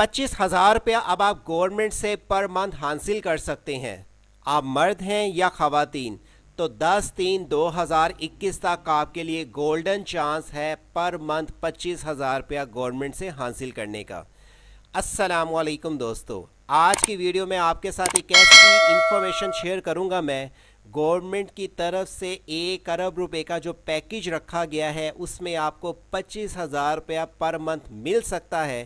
पच्चीस हज़ार रुपया अब आप गवर्नमेंट से पर मंथ हासिल कर सकते हैं आप मर्द हैं या खातन तो 10 तीन 2021 तक आपके लिए गोल्डन चांस है पर मंथ पच्चीस हज़ार रुपया गवर्नमेंट से हासिल करने का असलकम दोस्तों आज की वीडियो में आपके साथ एक ऐसी इन्फॉर्मेशन शेयर करूंगा मैं गवर्नमेंट की तरफ से एक अरब रुपए का जो पैकेज रखा गया है उसमें आपको पच्चीस हज़ार रुपया पर मंथ मिल सकता है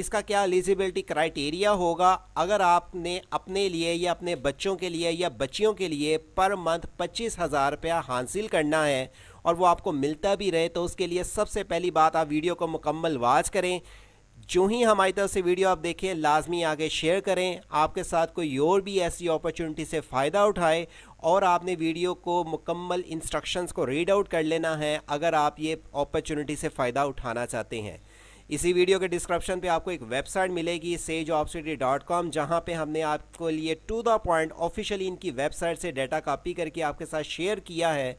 इसका क्या एलिजिबिलिटी क्राइटेरिया होगा अगर आपने अपने लिए या अपने बच्चों के लिए या बच्चियों के लिए पर मंथ पच्चीस हज़ार रुपया हासिल करना है और वो आपको मिलता भी रहे तो उसके लिए सबसे पहली बात आप वीडियो को मुकम्मल वाच करें जो ही हमारी तरफ से वीडियो आप देखें लाजमी आगे शेयर करें आपके साथ कोई और भी ऐसी अपॉर्चुनिटी से फ़ायदा उठाए और आपने वीडियो को मुकम्मल इंस्ट्रक्शंस को रीड आउट कर लेना है अगर आप ये अपॉर्चुनिटी से फ़ायदा उठाना चाहते हैं इसी वीडियो के डिस्क्रिप्शन पे आपको एक वेबसाइट मिलेगी sage of city dot com जहाँ पर हमने आपको लिए टू द पॉइंट ऑफिशियली इनकी वेबसाइट से डाटा कॉपी करके आपके साथ शेयर किया है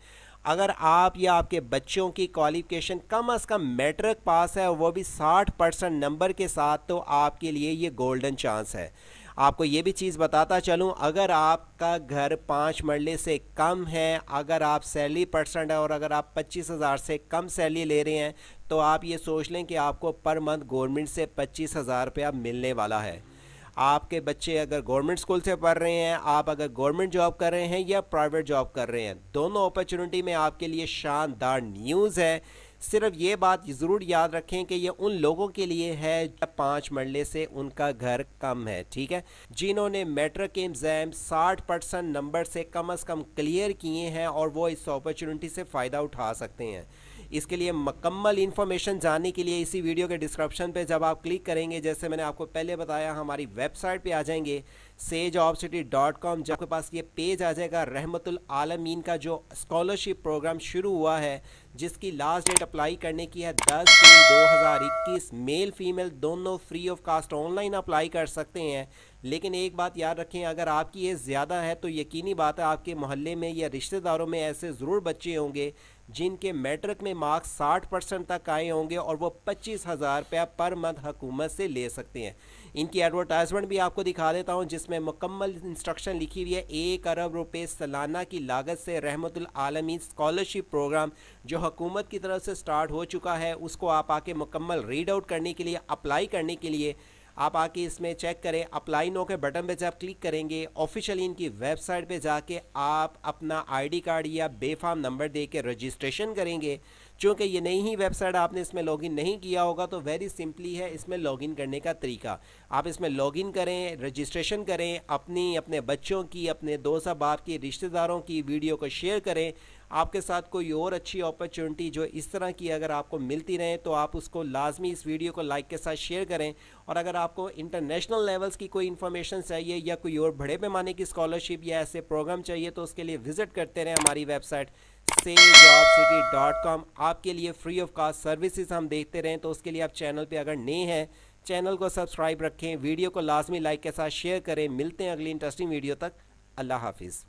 अगर आप या आपके बच्चों की क्वालिफिकेशन कम अज़ कम मैट्रिक पास है वो भी 60 परसेंट नंबर के साथ तो आपके लिए ये गोल्डन चांस है आपको ये भी चीज़ बताता चलूँ अगर आपका घर पाँच मरले से कम है अगर आप सैलरी परसेंट है और अगर आप पच्चीस हज़ार से कम सैलरी ले रहे हैं तो आप ये सोच लें कि आपको पर मंथ गवर्नमेंट से पच्चीस हज़ार रुपया मिलने वाला है आपके बच्चे अगर गवर्नमेंट स्कूल से पढ़ रहे हैं आप अगर गवर्नमेंट जॉब कर रहे हैं या प्राइवेट जॉब कर रहे हैं दोनों अपॉर्चुनिटी में आपके लिए शानदार न्यूज़ है सिर्फ ये बात ज़रूर याद रखें कि ये उन लोगों के लिए है जब पाँच मरले से उनका घर कम है ठीक है जिन्होंने मेट्रिक के एग्ज़ाम 60 परसेंट नंबर से कम अज़ कम क्लियर किए हैं और वो इस अपॉर्चुनिटी से फ़ायदा उठा सकते हैं इसके लिए मकम्मल इन्फॉर्मेशन जानने के लिए इसी वीडियो के डिस्क्रिप्शन पे जब आप क्लिक करेंगे जैसे मैंने आपको पहले बताया हमारी वेबसाइट पे आ जाएंगे sage of city dot com जब आपके पास ये पेज आ जाएगा रहमतुल आलमीन का जो स्कॉलरशिप प्रोग्राम शुरू हुआ है जिसकी लास्ट डेट अप्लाई करने की है दस जून दो मेल फीमेल दोनों free of cost online apply कर सकते हैं लेकिन एक बात याद रखें अगर आपकी एज ज़्यादा है तो यकीनी बात है आपके मोहल्ले में या रिश्तेदारों में ऐसे ज़रूर बच्चे होंगे जिनके मैट्रिक में मार्क्स साठ परसेंट तक आए होंगे और वो पच्चीस हज़ार रुपया पर मंथ हुकूमत से ले सकते हैं इनकी एडवर्टाइजमेंट भी आपको दिखा देता हूँ जिसमें मुकम्मल इंस्ट्रक्शन लिखी हुई है एक अरब रुपये सालाना की लागत से रहमतुलमी स्कॉलरशिप प्रोग्राम जो हकूमत की तरफ से स्टार्ट हो चुका है उसको आप आके मुकम्मल रीड आउट करने के लिए अप्लाई करने के लिए आप आके इसमें चेक करें अप्लाई नो के बटन पे जब क्लिक करेंगे ऑफिशियली इनकी वेबसाइट पे जाके आप अपना आईडी कार्ड या बेफाम नंबर दे के रजिस्ट्रेशन करेंगे चूँकि ये नई ही वेबसाइट आपने इसमें लॉगिन नहीं किया होगा तो वेरी सिंपली है इसमें लॉगिन करने का तरीका आप इसमें लॉगिन करें रजिस्ट्रेशन करें अपनी अपने बच्चों की अपने दोस्त बाप की रिश्तेदारों की वीडियो को शेयर करें आपके साथ कोई और अच्छी अपॉर्चुनिटी जो इस तरह की अगर आपको मिलती रहे तो आप उसको लाजमी इस वीडियो को लाइक के साथ शेयर करें और अगर आपको इंटरनेशनल लेवल्स की कोई इन्फॉर्मेशन चाहिए या कोई और बड़े पैमाने की स्कॉलरशिप या ऐसे प्रोग्राम चाहिए तो उसके लिए विजिट करते रहें हमारी वेबसाइट से जॉब सिटी डॉट कॉम आपके लिए फ्री ऑफ कास्ट सर्विसेज हम देखते रहें तो उसके लिए आप चैनल पे अगर नए हैं चैनल को सब्सक्राइब रखें वीडियो को लाजमी लाइक के साथ शेयर करें मिलते हैं अगली इंटरेस्टिंग वीडियो तक अल्लाह हाफिज़